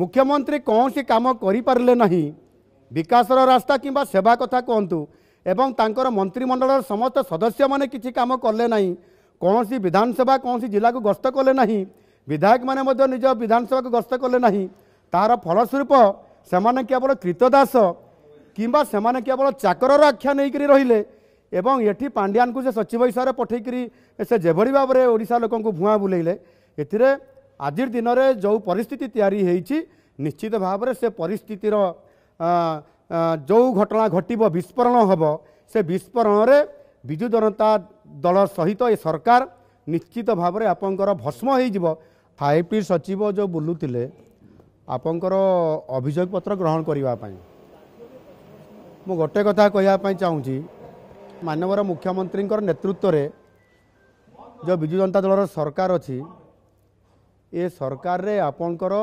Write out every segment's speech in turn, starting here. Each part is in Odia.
ମୁଖ୍ୟମନ୍ତ୍ରୀ କୌଣସି କାମ କରିପାରିଲେ ନାହିଁ ବିକାଶର ରାସ୍ତା କିମ୍ବା ସେବା କଥା କୁହନ୍ତୁ ଏବଂ ତାଙ୍କର ମନ୍ତ୍ରିମଣ୍ଡଳର ସମସ୍ତ ସଦସ୍ୟମାନେ କିଛି କାମ କଲେ ନାହିଁ କୌଣସି ବିଧାନସଭା କୌଣସି ଜିଲ୍ଲାକୁ ଗସ୍ତ କଲେ ନାହିଁ ବିଧାୟକମାନେ ମଧ୍ୟ ନିଜ ବିଧାନସଭାକୁ ଗସ୍ତ କଲେ ନାହିଁ ତାହାର ଫଳସ୍ୱରୂପ ସେମାନେ କେବଳ କ୍ରୀତଦାସ କିମ୍ବା ସେମାନେ କେବଳ ଚାକରର ଆଖ୍ୟା ନେଇକରି ରହିଲେ ଏବଂ ଏଠି ପାଣ୍ଡିଆନକୁ ସେ ସଚିବ ହିସାବରେ ପଠେଇକରି ସେ ଯେଭଳି ଭାବରେ ଓଡ଼ିଶା ଲୋକଙ୍କୁ ଭୂଆଁ ବୁଲେଇଲେ ଏଥିରେ ଆଜିର ଦିନରେ ଯେଉଁ ପରିସ୍ଥିତି ତିଆରି ହୋଇଛି ନିଶ୍ଚିତ ଭାବରେ ସେ ପରିସ୍ଥିତିର ଯେଉଁ ଘଟଣା ଘଟିବ ବିସ୍ଫୋରଣ ହେବ ସେ ବିସ୍ଫୋରଣରେ ବିଜୁ ଜନତା ଦଳ ସହିତ ଏ ସରକାର ନିଶ୍ଚିତ ଭାବରେ ଆପଣଙ୍କର ଭସ୍ମ ହୋଇଯିବ ଫାଇଭ୍ ଟି ସଚିବ ଯେଉଁ ବୁଲୁଥିଲେ ଆପଣଙ୍କର ଅଭିଯୋଗ ପତ୍ର ଗ୍ରହଣ କରିବା ପାଇଁ ମୁଁ ଗୋଟେ କଥା କହିବା ପାଇଁ ଚାହୁଁଛି ମାନ୍ୟବର ମୁଖ୍ୟମନ୍ତ୍ରୀଙ୍କର ନେତୃତ୍ୱରେ ଯେଉଁ ବିଜୁ ଜନତା ଦଳର ସରକାର ଅଛି ଏ ସରକାରରେ ଆପଣଙ୍କର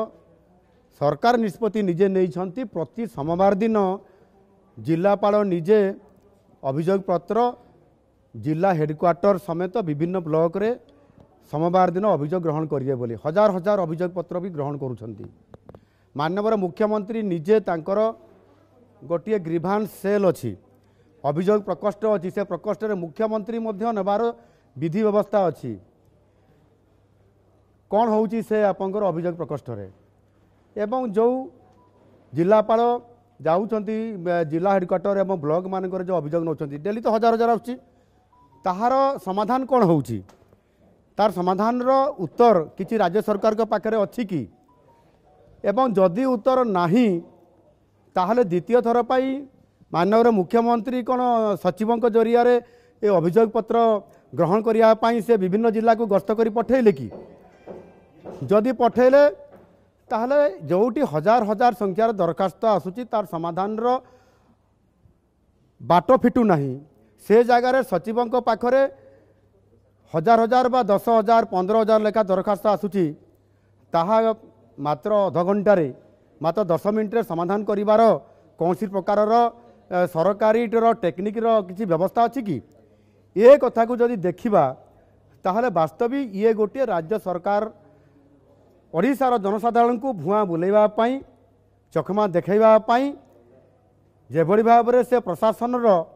ସରକାର ନିଷ୍ପତ୍ତି ନିଜେ ନେଇଛନ୍ତି ପ୍ରତି ସୋମବାର ଦିନ ଜିଲ୍ଲାପାଳ ନିଜେ ଅଭିଯୋଗ ପତ୍ର ଜିଲ୍ଲା ହେଡ଼କ୍ୱାର୍ଟର ସମେତ ବିଭିନ୍ନ ବ୍ଲକରେ ସୋମବାର ଦିନ ଅଭିଯୋଗ ଗ୍ରହଣ କରିବେ ବୋଲି ହଜାର ହଜାର ଅଭିଯୋଗ ପତ୍ର ବି ଗ୍ରହଣ କରୁଛନ୍ତି ମାନ୍ୟବର ମୁଖ୍ୟମନ୍ତ୍ରୀ ନିଜେ ତାଙ୍କର ଗୋଟିଏ ଗ୍ରିଭାନ୍ସ ସେଲ୍ ଅଛି ଅଭିଯୋଗ ପ୍ରକୋଷ୍ଠ ଅଛି ସେ ପ୍ରକୋଷ୍ଠରେ ମୁଖ୍ୟମନ୍ତ୍ରୀ ମଧ୍ୟ ନେବାର ବିଧି ବ୍ୟବସ୍ଥା ଅଛି କ'ଣ ହେଉଛି ସେ ଆପଣଙ୍କର ଅଭିଯୋଗ ପ୍ରକୋଷ୍ଠରେ ଏବଂ ଯେଉଁ ଜିଲ୍ଲାପାଳ ଯାଉଛନ୍ତି ଜିଲ୍ଲା ହେଡ଼କ୍ୱାର୍ଟର ଏବଂ ବ୍ଲକମାନଙ୍କର ଯେଉଁ ଅଭିଯୋଗ ନେଉଛନ୍ତି ଡେଲି ତ ହଜାର ହଜାର ଆସୁଛି ତାହାର ସମାଧାନ କ'ଣ ହେଉଛି ତାର ସମାଧାନର ଉତ୍ତର କିଛି ରାଜ୍ୟ ସରକାରଙ୍କ ପାଖରେ ଅଛି କି ଏବଂ ଯଦି ଉତ୍ତର ନାହିଁ ତାହେଲେ ଦ୍ୱିତୀୟ ଥର ପାଇଁ ମାନ୍ୟବର ମୁଖ୍ୟମନ୍ତ୍ରୀ କ'ଣ ସଚିବଙ୍କ ଜରିଆରେ ଏ ଅଭିଯୋଗପତ୍ର ଗ୍ରହଣ କରିବା ପାଇଁ ସେ ବିଭିନ୍ନ ଜିଲ୍ଲାକୁ ଗସ୍ତ କରି ପଠାଇଲେ କି ଯଦି ପଠାଇଲେ ତାହେଲେ ଯେଉଁଠି ହଜାର ହଜାର ସଂଖ୍ୟାର ଦରଖାସ୍ତ ଆସୁଛି ତାର ସମାଧାନର ବାଟ ଫିଟୁନାହିଁ ସେ ଜାଗାରେ ସଚିବଙ୍କ ପାଖରେ ହଜାର ହଜାର ବା ଦଶ ହଜାର ପନ୍ଦର ହଜାର ଲେଖା ଦରଖାସ୍ତ ଆସୁଛି ତାହା ମାତ୍ର ଅଧଘଣ୍ଟାରେ ମାତ୍ର ଦଶ ମିନିଟ୍ରେ ସମାଧାନ କରିବାର କୌଣସି ପ୍ରକାରର ସରକାରୀର ଟେକ୍ନିକର କିଛି ବ୍ୟବସ୍ଥା ଅଛି କି ଏ କଥାକୁ ଯଦି ଦେଖିବା ତାହେଲେ ବାସ୍ତବିକ ଇଏ ଗୋଟିଏ ରାଜ୍ୟ ସରକାର ओडार जनसाधारणको भुवा बुलैवाई चकमा से प्रशासन राज्य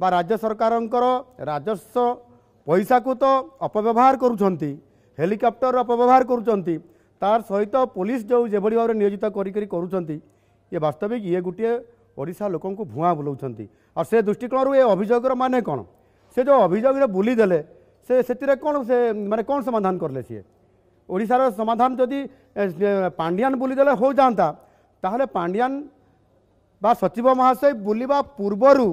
बा्य सरकारको राजस्व को तो अपव्यवहार गरुन्छ हेलोकप्टर अपव्यवहार गर्ुन तार सहित पुलिस जोभी भयोजित गरिस्तविक इ गोट ओडा लोक भुवा बुलाउँछ अृष्टिकोण अभियोग र मे कन् सो से बुलीदेले सेन्ट समाधान सि ଓଡ଼ିଶାର ସମାଧାନ ଯଦି ପାଣ୍ଡିଆନ ବୁଲିଦେଲେ ହେଉଯାଆନ୍ତା ତାହେଲେ ପାଣ୍ଡିଆନ ବା ସଚିବ ମହାଶୟ ବୁଲିବା ପୂର୍ବରୁ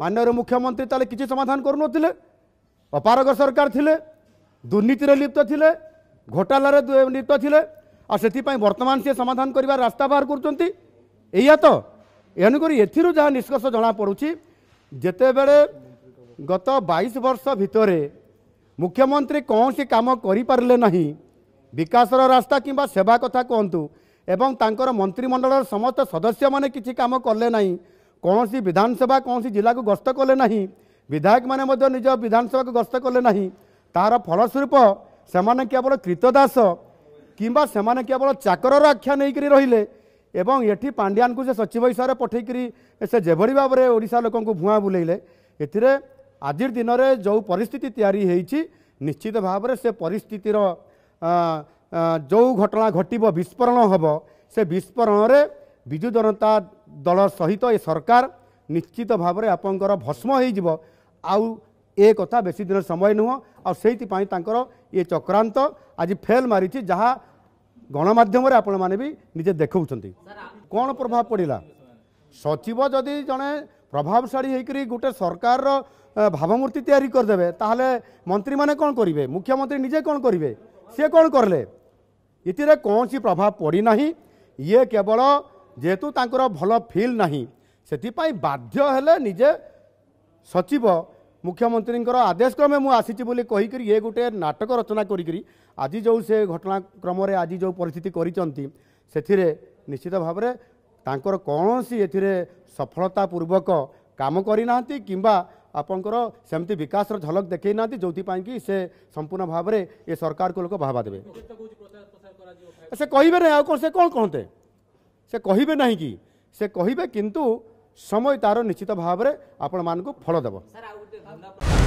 ମାନ୍ୟର ମୁଖ୍ୟମନ୍ତ୍ରୀ ତାହେଲେ କିଛି ସମାଧାନ କରୁନଥିଲେ ଅପାରଗ ସରକାର ଥିଲେ ଦୁର୍ନୀତିରେ ଲିପ୍ତ ଥିଲେ ଘୋଟାଲାରେ ଲିପ୍ତ ଥିଲେ ଆଉ ସେଥିପାଇଁ ବର୍ତ୍ତମାନ ସିଏ ସମାଧାନ କରିବା ରାସ୍ତା ବାହାର କରୁଛନ୍ତି ଏଇଆ ତ ଏଣୁକରି ଏଥିରୁ ଯାହା ନିଷ୍କର୍ଷ ଜଣାପଡ଼ୁଛି ଯେତେବେଳେ ଗତ ବାଇଶ ବର୍ଷ ଭିତରେ ମୁଖ୍ୟମନ୍ତ୍ରୀ କୌଣସି କାମ କରିପାରିଲେ ନାହିଁ ବିକାଶର ରାସ୍ତା କିମ୍ବା ସେବା କଥା କୁହନ୍ତୁ ଏବଂ ତାଙ୍କର ମନ୍ତ୍ରିମଣ୍ଡଳର ସମସ୍ତ ସଦସ୍ୟମାନେ କିଛି କାମ କଲେ ନାହିଁ କୌଣସି ବିଧାନସଭା କୌଣସି ଜିଲ୍ଲାକୁ ଗସ୍ତ କଲେ ନାହିଁ ବିଧାୟକମାନେ ମଧ୍ୟ ନିଜ ବିଧାନସଭାକୁ ଗସ୍ତ କଲେ ନାହିଁ ତାହାର ଫଳସ୍ୱରୂପ ସେମାନେ କେବଳ କ୍ରୀତଦାସ କିମ୍ବା ସେମାନେ କେବଳ ଚାକରର ଆଖ୍ୟା ନେଇକରି ରହିଲେ ଏବଂ ଏଠି ପାଣ୍ଡିଆନକୁ ସେ ସଚିବ ହିସାବରେ ପଠେଇକରି ସେ ଯେଭଳି ଭାବରେ ଓଡ଼ିଶା ଲୋକଙ୍କୁ ଭୂଆଁ ବୁଲେଇଲେ ଏଥିରେ ଆଜିର ଦିନରେ ଯେଉଁ ପରିସ୍ଥିତି ତିଆରି ହୋଇଛି ନିଶ୍ଚିତ ଭାବରେ ସେ ପରିସ୍ଥିତିର ଯେଉଁ ଘଟଣା ଘଟିବ ବିସ୍ଫୋରଣ ହେବ ସେ ବିସ୍ଫୋରଣରେ ବିଜୁ ଜନତା ଦଳ ସହିତ ଏ ସରକାର ନିଶ୍ଚିତ ଭାବରେ ଆପଣଙ୍କର ଭସ୍ମ ହୋଇଯିବ ଆଉ ଏ କଥା ବେଶୀ ଦିନ ସମୟ ନୁହଁ ଆଉ ସେଇଥିପାଇଁ ତାଙ୍କର ଏ ଚକ୍ରାନ୍ତ ଆଜି ଫେଲ୍ ମାରିଛି ଯାହା ଗଣମାଧ୍ୟମରେ ଆପଣମାନେ ବି ନିଜେ ଦେଖାଉଛନ୍ତି କ'ଣ ପ୍ରଭାବ ପଡ଼ିଲା ସଚିବ ଯଦି ଜଣେ ପ୍ରଭାବଶାଳୀ ହେଇକରି ଗୋଟେ ସରକାରର ଭାବମୂର୍ତ୍ତି ତିଆରି କରିଦେବେ ତାହେଲେ ମନ୍ତ୍ରୀମାନେ କ'ଣ କରିବେ ମୁଖ୍ୟମନ୍ତ୍ରୀ ନିଜେ କ'ଣ କରିବେ ସିଏ କ'ଣ କଲେ ଏଥିରେ କୌଣସି ପ୍ରଭାବ ପଡ଼ିନାହିଁ ଇଏ କେବଳ ଯେହେତୁ ତାଙ୍କର ଭଲ ଫିଲ୍ ନାହିଁ ସେଥିପାଇଁ ବାଧ୍ୟ ହେଲେ ନିଜେ ସଚିବ ମୁଖ୍ୟମନ୍ତ୍ରୀଙ୍କର ଆଦେଶ କ୍ରମେ ମୁଁ ଆସିଛି ବୋଲି କହିକରି ଇଏ ଗୋଟିଏ ନାଟକ ରଚନା କରିକିରି ଆଜି ଯେଉଁ ସେ ଘଟଣାକ୍ରମରେ ଆଜି ଯେଉଁ ପରିସ୍ଥିତି କରିଛନ୍ତି ସେଥିରେ ନିଶ୍ଚିତ ଭାବରେ ତାଙ୍କର କୌଣସି ଏଥିରେ ସଫଳତା ପୂର୍ବକ କାମ କରିନାହାନ୍ତି କିମ୍ବା ଆପଣଙ୍କର ସେମିତି ବିକାଶର ଝଲକ ଦେଖାଇ ନାହାନ୍ତି ଯେଉଁଥିପାଇଁ କି ସେ ସମ୍ପୂର୍ଣ୍ଣ ଭାବରେ ଏ ସରକାରକୁ ଲୋକ ବାହାବା ଦେବେ ସେ କହିବେ ନାହିଁ ଆଉ କ'ଣ ସେ କ'ଣ କହନ୍ତେ ସେ କହିବେ ନାହିଁ କି ସେ କହିବେ କିନ୍ତୁ ସମୟ ତାର ନିଶ୍ଚିତ ଭାବରେ ଆପଣମାନଙ୍କୁ ଫଳ ଦେବ